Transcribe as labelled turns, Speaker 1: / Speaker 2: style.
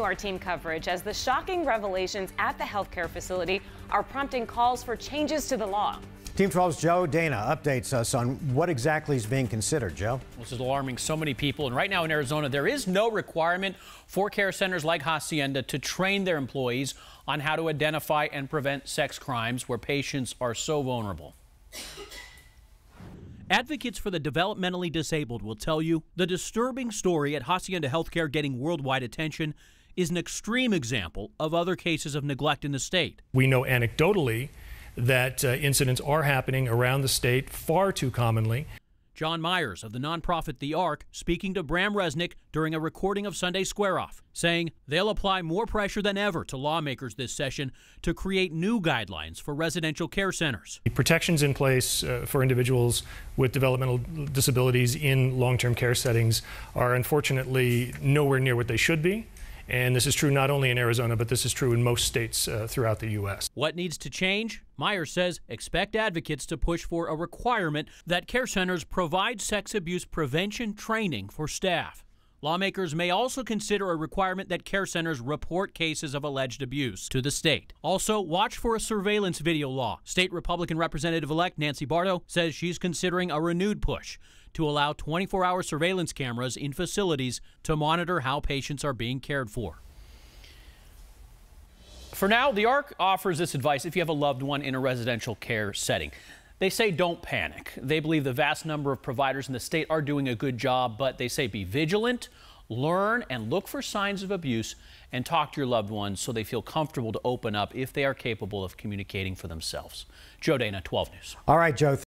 Speaker 1: Our team coverage as the shocking revelations at the healthcare facility are prompting calls for changes to the law. Team 12's Joe Dana updates us on what exactly is being considered, Joe. This is alarming so many people. And right now in Arizona, there is no requirement for care centers like Hacienda to train their employees on how to identify and prevent sex crimes where patients are so vulnerable. Advocates for the developmentally disabled will tell you the disturbing story at Hacienda Healthcare getting worldwide attention is an extreme example of other cases of neglect in the state.
Speaker 2: We know anecdotally that uh, incidents are happening around the state far too commonly.
Speaker 1: John Myers of the nonprofit The Ark speaking to Bram Resnick during a recording of Sunday Square Off, saying they'll apply more pressure than ever to lawmakers this session to create new guidelines for residential care centers.
Speaker 2: Protections in place uh, for individuals with developmental disabilities in long term care settings are unfortunately nowhere near what they should be. And this is true not only in Arizona, but this is true in most states uh, throughout the U.S.
Speaker 1: What needs to change? Meyer says expect advocates to push for a requirement that care centers provide sex abuse prevention training for staff. Lawmakers may also consider a requirement that care centers report cases of alleged abuse to the state. Also, watch for a surveillance video law. State Republican Representative elect Nancy Bardo says she's considering a renewed push to allow 24 hour surveillance cameras in facilities to monitor how patients are being cared for. For now, the ARC offers this advice if you have a loved one in a residential care setting. They say don't panic. They believe the vast number of providers in the state are doing a good job, but they say be vigilant, learn and look for signs of abuse, and talk to your loved ones so they feel comfortable to open up if they are capable of communicating for themselves. Joe Dana, 12 News.
Speaker 2: All right, Joe.